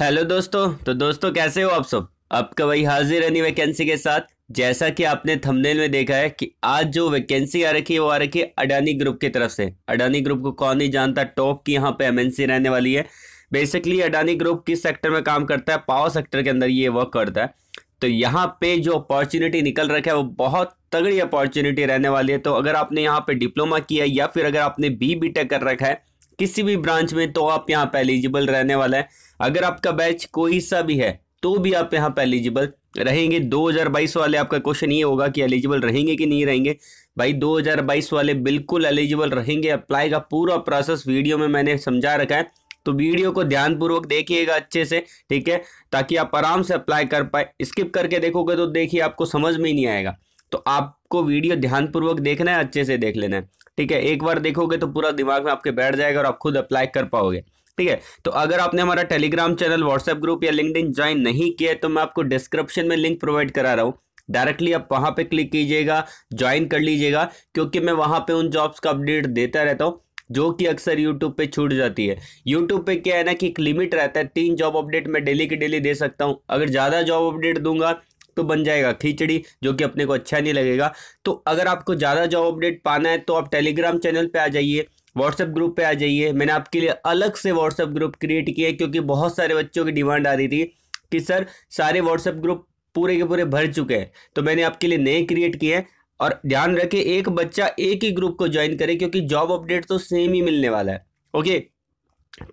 hello दोस्तों तो दोस्तों कैसे हो आप सब आपका तो वही हाजिर अनी वैकेंसी के साथ जैसा कि आपने थंबनेल में देखा है कि आज जो वैकेंसी आ रखी है वो आ रखी है अडानी ग्रुप की तरफ से अडानी ग्रुप को कौन नहीं जानता टॉप की यहाँ पे एमएनसी रहने वाली है बेसिकली अडानी ग्रुप किस सेक्टर में काम करता है पावर सेक्टर के अंदर ये वर्क करता है तो यहाँ पे जो अपॉर्चुनिटी निकल रखा है वो बहुत तगड़ी अपॉर्चुनिटी रहने वाली है तो अगर आपने यहाँ पे डिप्लोमा किया या फिर अगर आपने बी बी टेक कर रखा है किसी भी ब्रांच में तो आप यहाँ पे एलिजिबल रहने वाला है अगर आपका बैच कोई सा भी है तो भी आप यहाँ पे एलिजिबल रहेंगे 2022 वाले आपका क्वेश्चन ये होगा कि एलिजिबल रहेंगे कि नहीं रहेंगे भाई 2022 वाले बिल्कुल एलिजिबल रहेंगे अप्लाई का पूरा प्रोसेस वीडियो में मैंने समझा रखा है तो वीडियो को ध्यानपूर्वक देखिएगा अच्छे से ठीक है ताकि आप आराम से अप्लाई कर पाए स्किप करके देखोगे तो देखिए आपको समझ में ही नहीं आएगा तो आपको वीडियो ध्यानपूर्वक देखना है अच्छे से देख लेना है ठीक है एक बार देखोगे तो पूरा दिमाग में आपके बैठ जाएगा और आप खुद अप्लाई कर पाओगे ठीक है तो अगर आपने हमारा टेलीग्राम चैनल व्हाट्सएप ग्रुप या लिंकड ज्वाइन नहीं किया तो मैं आपको डिस्क्रिप्शन में लिंक प्रोवाइड करा रहा हूँ डायरेक्टली आप वहाँ पे क्लिक कीजिएगा ज्वाइन कर लीजिएगा क्योंकि मैं वहाँ पे उन जॉब्स का अपडेट देता रहता हूँ जो कि अक्सर यूट्यूब पे छूट जाती है यूट्यूब पे क्या है ना कि एक लिमिट रहता है तीन जॉब अपडेट मैं डेली की डेली दे सकता हूँ अगर ज़्यादा जॉब अपडेट दूंगा तो बन जाएगा खिचड़ी जो कि अपने को अच्छा नहीं लगेगा तो अगर आपको ज़्यादा जॉब अपडेट पाना है तो आप टेलीग्राम चैनल पर आ जाइए व्हाट्सएप ग्रुप पे आ जाइए मैंने आपके लिए अलग से व्हाट्सएप ग्रुप क्रिएट किया है क्योंकि बहुत सारे बच्चों की डिमांड आ रही थी कि सर सारे व्हाट्सएप ग्रुप पूरे के पूरे भर चुके हैं तो मैंने आपके लिए नए क्रिएट किए हैं और ध्यान रखें एक बच्चा एक ही ग्रुप को ज्वाइन करे क्योंकि जॉब अपडेट तो सेम ही मिलने वाला है ओके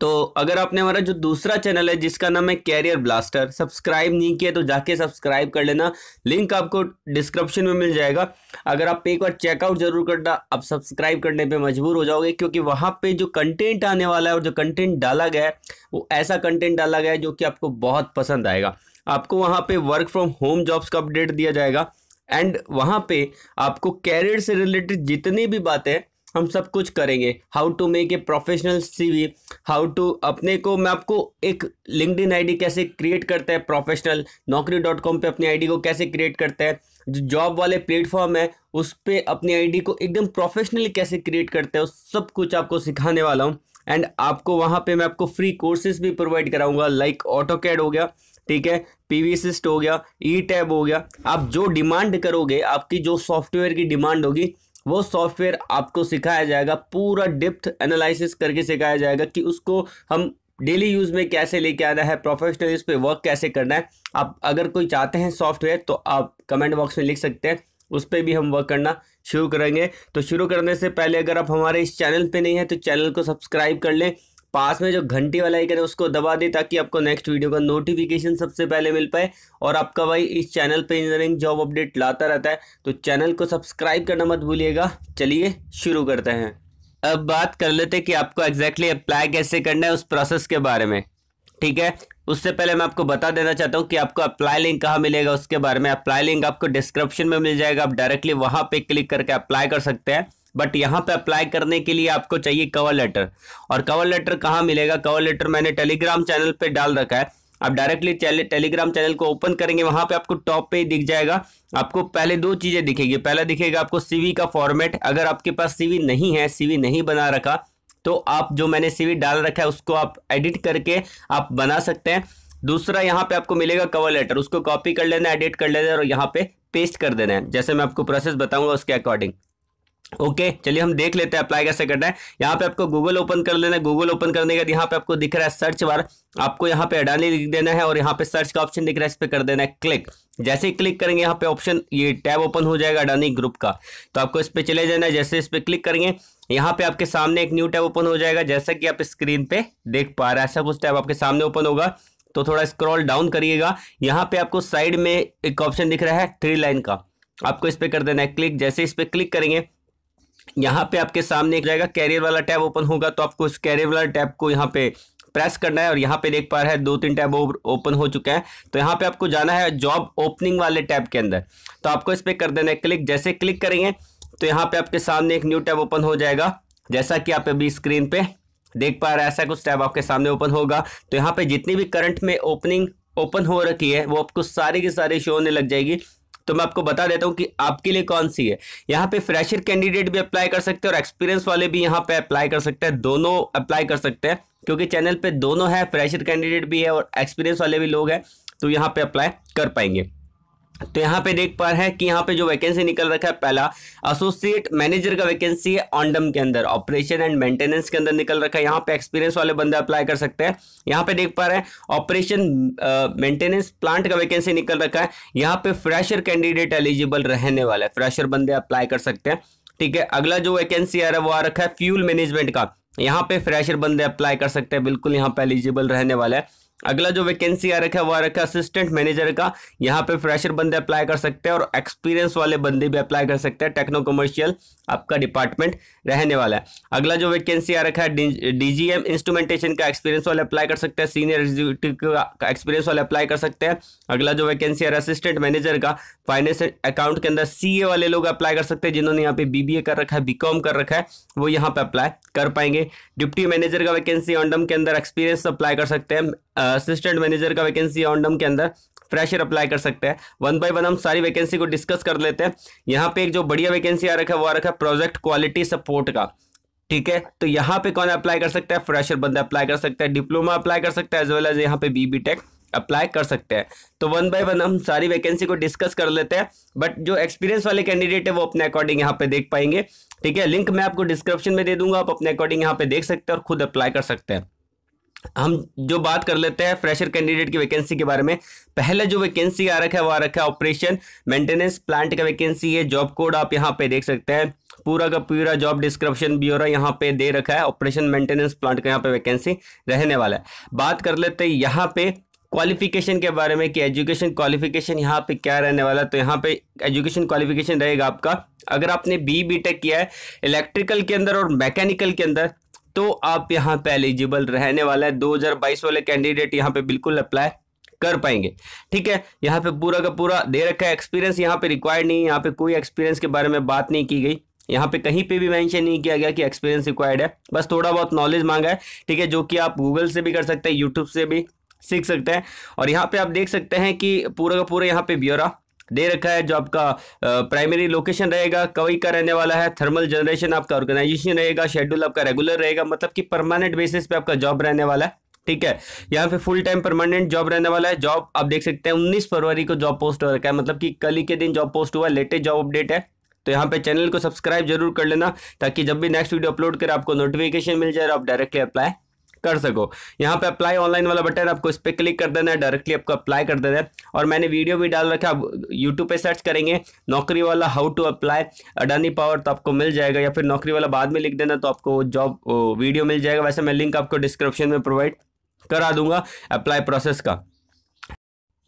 तो अगर आपने हमारा जो दूसरा चैनल है जिसका नाम है कैरियर ब्लास्टर सब्सक्राइब नहीं किया तो जाके सब्सक्राइब कर लेना लिंक आपको डिस्क्रिप्शन में मिल जाएगा अगर आप एक बार चेकआउट जरूर करना आप सब्सक्राइब करने पे मजबूर हो जाओगे क्योंकि वहाँ पे जो कंटेंट आने वाला है और जो कंटेंट डाला गया है वो ऐसा कंटेंट डाला गया है जो कि आपको बहुत पसंद आएगा आपको वहाँ पर वर्क फ्रॉम होम जॉब्स का अपडेट दिया जाएगा एंड वहाँ पर आपको कैरियर से रिलेटेड जितनी भी बातें हम सब कुछ करेंगे how to make a professional CV how to अपने को मैं आपको एक लिंकड इन आई कैसे क्रिएट करता है प्रोफेशनल नौकरी डॉट कॉम पर अपनी आईडी को कैसे क्रिएट करता है जो जॉब वाले प्लेटफॉर्म है उस पर अपनी आईडी को एकदम प्रोफेशनली कैसे क्रिएट करता है सब कुछ आपको सिखाने वाला हूँ एंड आपको वहाँ पे मैं आपको फ्री कोर्सेज भी प्रोवाइड कराऊंगा लाइक ऑटो कैड हो गया ठीक है पी सिस्ट हो गया ई e टैब हो गया आप जो डिमांड करोगे आपकी जो सॉफ्टवेयर की डिमांड होगी वो सॉफ्टवेयर आपको सिखाया जाएगा पूरा डिप्थ एनालिसिस करके सिखाया जाएगा कि उसको हम डेली यूज़ में कैसे लेके आना है प्रोफेशनल इस पर वर्क कैसे करना है आप अगर कोई चाहते हैं सॉफ्टवेयर तो आप कमेंट बॉक्स में लिख सकते हैं उस पर भी हम वर्क करना शुरू करेंगे तो शुरू करने से पहले अगर आप हमारे इस चैनल पे नहीं हैं तो चैनल को सब्सक्राइब कर लें पास में जो घंटी वाला आइकन है उसको दबा दें ताकि आपको नेक्स्ट वीडियो का नोटिफिकेशन सबसे पहले मिल पाए और आपका भाई इस चैनल पर इंजीनियरिंग जॉब अपडेट लाता रहता है तो चैनल को सब्सक्राइब करना मत भूलिएगा चलिए शुरू करते हैं अब बात कर लेते हैं कि आपको एग्जैक्टली exactly अप्लाई कैसे करना है उस प्रोसेस के बारे में ठीक है उससे पहले मैं आपको बता देना चाहता हूँ कि आपको अप्लाई लिंक कहाँ मिलेगा उसके बारे में अप्लाई लिंक आपको डिस्क्रिप्शन में मिल जाएगा आप डायरेक्टली वहाँ पे क्लिक करके अप्लाई कर सकते हैं बट यहाँ पे अप्लाई करने के लिए आपको चाहिए कवर लेटर और कवर लेटर कहाँ मिलेगा कवर लेटर मैंने टेलीग्राम चैनल पे डाल रखा है आप डायरेक्टली टेलीग्राम चैनल को ओपन करेंगे वहां पे आपको टॉप पे ही दिख जाएगा आपको पहले दो चीजें दिखेगी पहला दिखेगा आपको सीवी का फॉर्मेट अगर आपके पास सीवी नहीं है सीवी नहीं बना रखा तो आप जो मैंने सीवी डाल रखा है उसको आप एडिट करके आप बना सकते हैं दूसरा यहाँ पे आपको मिलेगा कवर लेटर उसको कॉपी कर लेना एडिट कर लेना और यहाँ पे पेस्ट कर देना है जैसे मैं आपको प्रोसेस बताऊंगा उसके अकॉर्डिंग ओके okay, चलिए हम देख लेते हैं अप्लाई कैसे करना है यहाँ पे आपको गूगल ओपन कर लेना है गूगल ओपन करने के बाद यहाँ पे आपको दिख रहा है सर्च बार आपको यहाँ पे अडानी लिख देना है और यहाँ पे सर्च का ऑप्शन दिख रहा है इस पर कर देना है क्लिक जैसे ही क्लिक करेंगे यहाँ पे ऑप्शन ये टैब ओपन हो जाएगा अडानी ग्रुप का तो आपको इस पर चले जाना है जैसे इस पर क्लिक करेंगे यहाँ पे आपके सामने एक न्यू टैब ओपन हो जाएगा जैसा कि आप स्क्रीन पे देख पा रहे हैं ऐसा कुछ टैब आपके सामने ओपन होगा तो थोड़ा स्क्रॉल डाउन करिएगा यहाँ पे आपको साइड में एक ऑप्शन दिख रहा है थ्री लाइन का आपको इस पर कर देना है क्लिक जैसे इस पर क्लिक करेंगे यहाँ पे आपके सामने एक जाएगा कैरियर वाला टैब ओपन होगा तो आपको इस कैरियर वाला टैब को यहाँ पे प्रेस करना है और यहाँ पे देख पा रहे हैं दो तीन टैब ओपन हो चुके हैं तो यहाँ पे आपको जाना है जॉब ओपनिंग वाले टैब के अंदर तो आपको इस पर कर देना है क्लिक जैसे क्लिक करेंगे तो यहाँ पे आपके सामने एक न्यू टैब ओपन हो जाएगा जैसा कि आप अभी स्क्रीन पे देख पा रहे हैं ऐसा कुछ टैब आपके सामने ओपन होगा तो यहाँ पे जितनी भी करंट में ओपनिंग ओपन हो रखी है वो आपको सारी की सारी शो होने लग जाएगी तो मैं आपको बता देता हूँ कि आपके लिए कौन सी है यहाँ पे फ्रेशर कैंडिडेट भी अप्लाई कर सकते हैं और एक्सपीरियंस वाले भी यहाँ पे अप्लाई कर सकते हैं दोनों अप्लाई कर सकते हैं क्योंकि चैनल पे दोनों है फ्रेशर कैंडिडेट भी है और एक्सपीरियंस वाले भी लोग हैं तो यहाँ पे अप्लाई कर पाएंगे तो यहाँ पे देख पा रहे हैं कि यहाँ पे जो वैकेंसी निकल रखा है पहला एसोसिएट मैनेजर का वैकेंसी है ऑनडम के अंदर ऑपरेशन एंड मेंटेनेंस के अंदर निकल रखा है यहाँ पे एक्सपीरियंस वाले बंदे अप्लाई कर सकते हैं यहाँ पे देख पा रहे हैं ऑपरेशन मेंटेनेंस प्लांट का वैकेंसी निकल रखा है यहाँ पे फ्रेशर कैंडिडेट एलिजिबल रहने वाला है फ्रेशर बंदे अप्लाई कर सकते हैं ठीक है अगला जो वैकेंसी आ रहा है वो आ रखा है फ्यूल मैनेजमेंट का यहाँ पे फ्रेशर बंदे अप्लाई कर सकते हैं बिल्कुल यहाँ पे एलिजिबल रहने वाला है अगला जो वैकेंसी आ रखा है वो आ रखा असिस्टेंट मैनेजर का यहाँ पे फ्रेशर बंदे अप्लाई कर सकते हैं और एक्सपीरियंस वाले बंदे भी अप्लाई कर सकते हैं टेक्नो कमर्शियल आपका डिपार्टमेंट रहने वाला है अगला जो वैकेंसी आ रखा है डीजीएम इंस्ट्रूमेंटेशन का एक्सपीरियंस वाले अप्लाई कर सकते हैं सीनियर एग्जीक्यूटिव का एक्सपीरियंस वाले अप्लाई कर सकते हैं अगला जो वैकेंसी आ रहा है असिस्टेंट मैनेजर का फाइनेंस अकाउंट के अंदर सी वाले लोग अप्लाई कर सकते हैं जिन्होंने यहाँ पे बी कर रखा है बी कर रखा है वो यहाँ पर अप्लाई कर पाएंगे डिप्टी मैनेजर का वैकेंसी ऑनडम के अंदर एक्सपीरियंस अप्लाई कर सकते हैं असिस्टेंट मैनेजर का वैकेंसी ऑनडम के अंदर फ्रेशर अप्लाई कर सकते हैं वन बाय वन हम सारी वैकेंसी को डिस्कस कर लेते हैं यहाँ पे एक जो बढ़िया वैकेंसी आ रखा है वो आ रखा है प्रोजेक्ट क्वालिटी सपोर्ट का ठीक है तो यहाँ पे कौन अप्लाई कर सकता है फ्रेशर बंदा अप्लाई कर सकता है डिप्लोमा अप्लाई कर सकता है एज वेल एज यहाँ पे बीबी टेक अप्लाई कर सकते हैं तो वन बाय वन हम सारी वैकेंसी को डिस्कस कर लेते हैं बट जो एक्सपीरियंस वाले कैंडिडेट है वो अपने अकॉर्डिंग यहाँ पे देख पाएंगे ठीक है लिंक मैं आपको डिस्क्रिप्शन में दे दूंगा आप अपने अकॉर्डिंग यहाँ पे देख सकते हैं और खुद अप्लाई कर सकते हैं हम जो बात कर लेते हैं फ्रेशर कैंडिडेट की वैकेंसी के बारे में पहले जो वैकेंसी आ रखा है वो आ रखा है ऑपरेशन मेंटेनेंस प्लांट का वैकेंसी है जॉब कोड आप यहाँ पे देख सकते हैं पूरा का पूरा जॉब डिस्क्रिप्शन ब्यूरो यहाँ पे दे रखा है ऑपरेशन मेंटेनेंस प्लांट का यहाँ पे वैकेंसी रहने वाला है बात कर लेते हैं यहाँ पे क्वालिफिकेशन के बारे में कि एजुकेशन क्वालिफिकेशन यहाँ पे क्या रहने वाला है तो यहाँ पे एजुकेशन क्वालिफिकेशन रहेगा आपका अगर आपने बी बी टेक किया है इलेक्ट्रिकल के अंदर और मैकेनिकल के अंदर तो आप यहाँ पे एलिजिबल रहने वाला है 2022 वाले कैंडिडेट यहाँ पे बिल्कुल अप्लाई कर पाएंगे ठीक है यहाँ पे पूरा का पूरा दे रखा है एक्सपीरियंस यहाँ पे रिक्वायर्ड नहीं है यहाँ पे कोई एक्सपीरियंस के बारे में बात नहीं की गई यहाँ पे कहीं पे भी मेंशन नहीं किया गया कि एक्सपीरियंस रिक्वायर्ड है बस थोड़ा बहुत नॉलेज मांगा है ठीक है जो कि आप गूगल से भी कर सकते हैं यूट्यूब से भी सीख सकते हैं और यहाँ पे आप देख सकते हैं कि पूरा का पूरा यहाँ पे ब्यौरा दे रखा है जो आपका प्राइमरी लोकेशन रहेगा कवई का रहने वाला है थर्मल जनरेशन आपका ऑर्गेनाइजेशन रहेगा शेड्यूल आपका रेगुलर रहेगा मतलब कि परमानेंट बेसिस पे आपका जॉब रहने वाला है ठीक है यहाँ पे फुल टाइम परमानेंट जॉब रहने वाला है जॉब आप देख सकते हैं 19 फरवरी को जॉब पोस्ट हो रखा है मतलब कि कल ही के दिन जॉब पोस्ट हुआ लेटेस्ट जॉब अपडेट है तो यहाँ पे चैनल को सब्सक्राइब जरूर कर लेना ताकि जब भी नेक्स्ट वीडियो अपलोड करें आपको नोटिफिकेशन मिल जाए और आप डायरेक्टली अप्लाई कर सको यहाँ पे अप्लाई ऑनलाइन वाला बटन है आपको इस पर क्लिक कर देना है डायरेक्टली आपको अप्लाई कर देना है और मैंने वीडियो भी डाल रखा है आप यूट्यूब पे सर्च करेंगे नौकरी वाला how to apply Adani power तो आपको मिल जाएगा या फिर नौकरी वाला बाद में लिख देना तो आपको जॉब वीडियो मिल जाएगा वैसे मैं लिंक आपको डिस्क्रिप्शन में प्रोवाइड करा दूंगा अप्लाई प्रोसेस का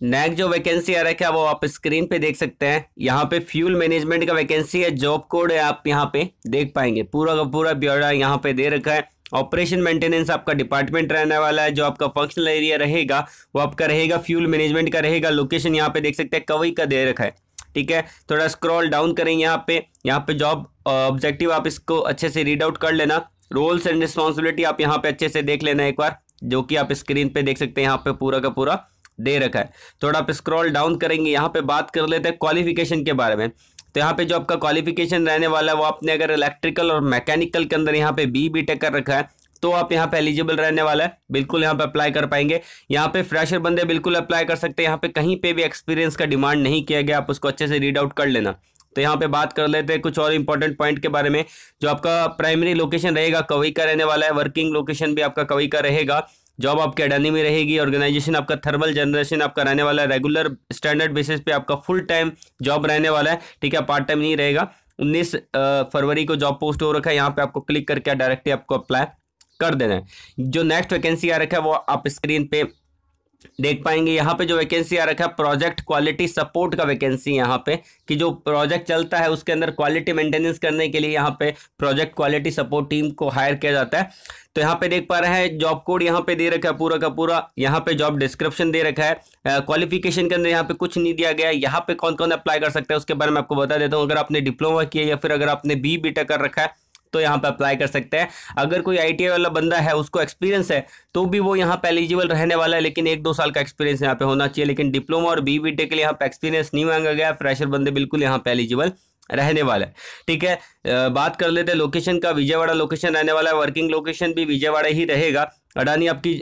नेक्स्ट जो वैकेंसी आ रखा है वो आप स्क्रीन पे देख सकते हैं यहाँ पे फ्यूल मैनेजमेंट का वैकेंसी है जॉब कोड है आप यहाँ पे देख पाएंगे पूरा का पूरा ब्यौरा यहाँ पे दे रखा है ऑपरेशन मेंटेनेंस आपका डिपार्टमेंट रहने वाला है जो आपका फंक्शनल एरिया रहेगा वो आपका रहेगा फ्यूल मैनेजमेंट का रहेगा लोकेशन यहाँ पे देख सकते हैं कवई का दे रखा है ठीक है थोड़ा स्क्रॉल डाउन करें यहाँ पे यहाँ पे जॉब ऑब्जेक्टिव आप इसको अच्छे से रीड आउट कर लेना रोल्स एंड रिस्पॉन्सिबिलिटी आप यहाँ पे अच्छे से देख लेना एक बार जो कि आप स्क्रीन पे देख सकते हैं यहाँ पे पूरा का पूरा दे रखा है थोड़ा आप स्क्रॉल डाउन करेंगे यहाँ पे बात कर लेते हैं क्वालिफिकेशन के बारे में तो यहाँ पे जो आपका क्वालिफिकेशन रहने वाला है वो आपने अगर इलेक्ट्रिकल और मैकेनिकल के अंदर यहाँ पे बी बी टेक कर रखा है तो आप यहाँ पे एलिजिबल रहने वाला है बिल्कुल यहाँ पे अप्लाई कर पाएंगे यहाँ पे फ्रेशर बंदे बिल्कुल अप्लाई कर सकते हैं यहाँ पे कहीं पे भी एक्सपीरियंस का डिमांड नहीं किया गया आप उसको अच्छे से रीड आउट कर लेना तो यहाँ पे बात कर लेते हैं कुछ और इंपॉर्टेंट पॉइंट के बारे में जो आपका प्राइमरी लोकेशन रहेगा कवई का रहने वाला है वर्किंग लोकेशन भी आपका कवई का रहेगा जॉब आपके अडानी में रहेगी ऑर्गेनाइजेशन आपका थर्मल जनरेशन आपका रहने वाला है रेगुलर स्टैंडर्ड बेसिस पे आपका फुल टाइम जॉब रहने वाला है ठीक है पार्ट टाइम नहीं रहेगा उन्नीस फरवरी को जॉब पोस्ट हो रखा है यहाँ पे आपको क्लिक करके डायरेक्टली आपको अप्लाई कर देना है जो नेक्स्ट वैकेंसी आ रखा है वो आप स्क्रीन पे देख पाएंगे यहाँ पे जो वैकेंसी आ रखा है प्रोजेक्ट क्वालिटी सपोर्ट का वैकेंसी यहाँ पे कि जो प्रोजेक्ट चलता है उसके अंदर क्वालिटी मेंटेनेंस करने के लिए यहाँ पे प्रोजेक्ट क्वालिटी सपोर्ट टीम को हायर किया जाता है तो यहाँ पे देख पा रहे हैं जॉब कोड यहाँ पे दे रखा है पूरा का पूरा यहाँ पे जॉब डिस्क्रिप्शन दे रखा है क्वालिफिकेशन के अंदर यहाँ पे कुछ नहीं दिया गया यहाँ पे कौन कौन अप्लाई कर सकता है उसके बारे में आपको बता देता हूँ अगर आपने डिप्लोमा किया या फिर अगर आपने बी बी कर रखा है तो यहाँ पे अप्लाई कर सकते हैं अगर कोई आई वाला बंदा है उसको एक्सपीरियंस है तो भी वो यहाँ पे एलिजिबल रहने वाला है लेकिन एक दो साल का एक्सपीरियंस यहाँ पे होना चाहिए लेकिन डिप्लोमा और बी के लिए यहाँ पे एक्सपीरियंस नहीं मांगा गया फ्रेशर बंदे बिल्कुल यहाँ पे एलिजिबल रहने वाला है ठीक है बात कर लेते हैं लोकेशन का विजयवाड़ा लोकेशन रहने वाला है वर्किंग लोकेशन भी विजयवाड़ा ही रहेगा अडानी आपकी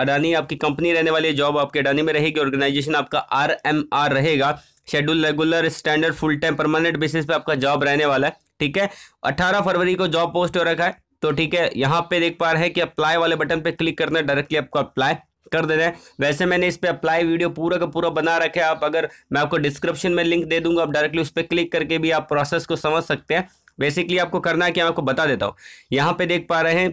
अडानी आपकी कंपनी रहने वाली है जॉब आपके अडानी में रहेगी ऑर्गेनाइजेशन आपका आर एम आर रहेगा schedule regular standard full time permanent basis पे आपका जॉब रहने वाला है ठीक है अठारह फरवरी को जॉब पोस्ट हो रखा है तो ठीक है यहाँ पे देख पा रहे हैं कि अप्लाई वाले बटन पे क्लिक करना है डायरेक्टली आपको अप्लाई कर देना है वैसे मैंने इस पर अप्लाई वीडियो पूरा का पूरा बना रखे आप अगर मैं आपको डिस्क्रिप्शन में लिंक दे दूंगा आप डायरेक्टली उस पर क्लिक करके भी आप प्रोसेस को समझ सकते हैं बेसिकली आपको करना है कि मैं आपको बता देता हूँ यहाँ पे देख पा रहे हैं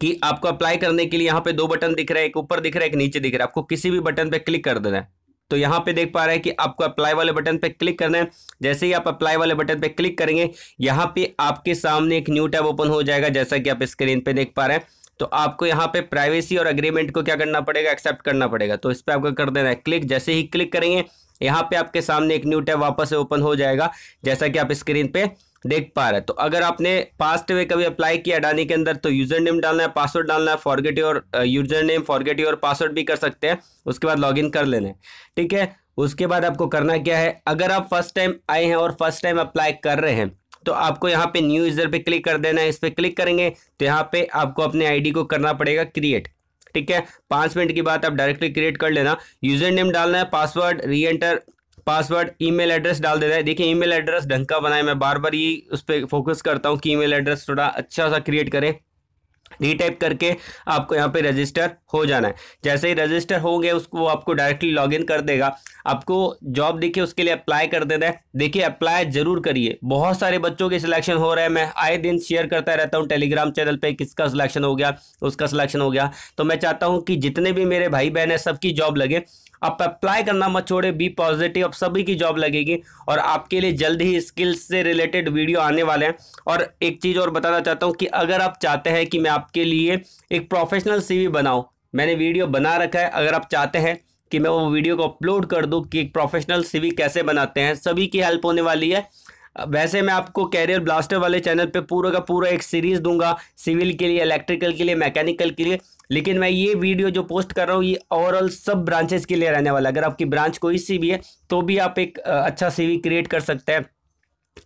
कि आपको अप्लाई करने के लिए यहाँ पे दो बटन दिख रहा है एक ऊपर दिख रहा है एक नीचे दिख रहा है आपको किसी भी बटन पे क्लिक कर देना है तो यहाँ पे देख पा रहे हैं कि आपको अप्लाई वाले बटन पे क्लिक करना है जैसे ही आप अप्लाई वाले बटन पे क्लिक करेंगे यहाँ पे आपके सामने एक न्यू टैब ओपन हो जाएगा जैसा कि आप स्क्रीन पे देख पा रहे हैं तो आपको यहाँ पे प्राइवेसी और अग्रीमेंट को क्या करना पड़ेगा एक्सेप्ट करना पड़ेगा तो इस पर आपको कर देना है क्लिक जैसे ही क्लिक करेंगे यहाँ पे आपके सामने एक न्यू टैब वापस ओपन हो जाएगा जैसा कि आप स्क्रीन पे देख पा रहे तो अगर आपने पास्ट में कभी अप्लाई किया अडानी के अंदर तो यूजर नेम डालना है पासवर्ड डालना है forget your user name forget your password भी कर सकते हैं उसके बाद लॉगिन कर लेना है ठीक है उसके बाद आपको करना क्या है अगर आप फर्स्ट टाइम आए हैं और फर्स्ट टाइम अप्लाई कर रहे हैं तो आपको यहाँ पे न्यू यूजर पे क्लिक कर देना है इस पर क्लिक करेंगे तो यहाँ पे आपको अपने आईडी को करना पड़ेगा क्रिएट ठीक है पांच मिनट की बात आप डायरेक्टली क्रिएट कर लेना यूजर नेम डालना है पासवर्ड री एंटर पासवर्ड ईमेल एड्रेस डाल देता है देखिए ईमेल एड्रेस ढंग का बनाए मैं बार बार ये उस पर फोकस करता हूँ कि ईमेल एड्रेस थोड़ा अच्छा सा क्रिएट करें रीटाइप करके आपको यहाँ पे रजिस्टर हो जाना है जैसे ही रजिस्टर हो गया उसको आपको डायरेक्टली लॉगिन कर देगा आपको जॉब देखिए उसके लिए अप्लाई कर देना है देखिए अप्लाई जरूर करिए बहुत सारे बच्चों के सिलेक्शन हो रहे हैं मैं आए दिन शेयर करता रहता हूँ टेलीग्राम चैनल पे किसका सिलेक्शन हो गया उसका सिलेक्शन हो गया तो मैं चाहता हूँ कि जितने भी मेरे भाई बहन हैं सबकी जॉब लगे आप अप्लाई करना मत छोड़े बी पॉजिटिव आप सभी की जॉब लगेगी और आपके लिए जल्द ही स्किल्स से रिलेटेड वीडियो आने वाले हैं और एक चीज़ और बताना चाहता हूँ कि अगर आप चाहते हैं कि मैं आपके लिए एक प्रोफेशनल सीवी बनाऊँ मैंने वीडियो बना रखा है अगर आप चाहते हैं कि मैं वो वीडियो को अपलोड कर दूँ कि एक प्रोफेशनल सीवी कैसे बनाते हैं सभी की हेल्प होने वाली है वैसे मैं आपको कैरियर ब्लास्टर वाले चैनल पे पूरा का पूरा एक सीरीज़ दूंगा सिविल के लिए इलेक्ट्रिकल के लिए मैकेनिकल के लिए लेकिन मैं ये वीडियो जो पोस्ट कर रहा हूँ ये ओवरऑल सब ब्रांचेस के लिए रहने वाला अगर आपकी ब्रांच कोई सी भी है तो भी आप एक अच्छा वी क्रिएट कर सकते हैं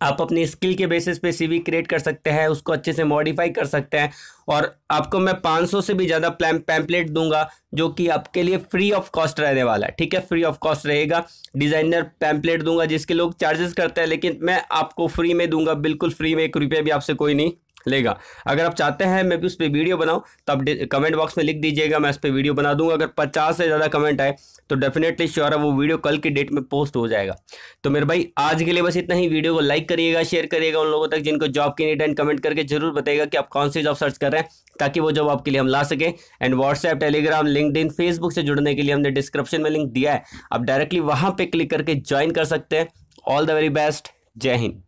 आप अपने स्किल के बेसिस पे सीवी क्रिएट कर सकते हैं उसको अच्छे से मॉडिफाई कर सकते हैं और आपको मैं 500 से भी ज़्यादा पैम्पलेट दूंगा जो कि आपके लिए फ्री ऑफ कॉस्ट रहने वाला है ठीक है फ्री ऑफ कॉस्ट रहेगा डिज़ाइनर पैम्पलेट दूंगा जिसके लोग चार्जेस करते हैं लेकिन मैं आपको फ्री में दूंगा बिल्कुल फ्री में एक रुपया भी आपसे कोई नहीं लेगा अगर आप चाहते हैं मैं भी उस पर वीडियो बनाऊं आप कमेंट बॉक्स में लिख दीजिएगा मैं उस पर वीडियो बना दूंगा अगर पचास से ज़्यादा कमेंट आए तो डेफिनेटली श्योर है वो वीडियो कल की डेट में पोस्ट हो जाएगा तो मेरे भाई आज के लिए बस इतना ही वीडियो को लाइक करिएगा शेयर करिएगा उन लोगों तक जिनको जॉब की नीट एंड कमेंट करके जरूर बताइएगा कि आप कौन सी जॉब सर्च कर रहे हैं ताकि वो जॉब आपके लिए हम ला सकें and WhatsApp Telegram linked Facebook से जुड़ने के लिए हमने डिस्क्रिप्शन में लिंक दिया है आप डायरेक्टली वहाँ पर क्लिक करके ज्वाइन कर सकते हैं ऑल द वेरी बेस्ट जय हिंद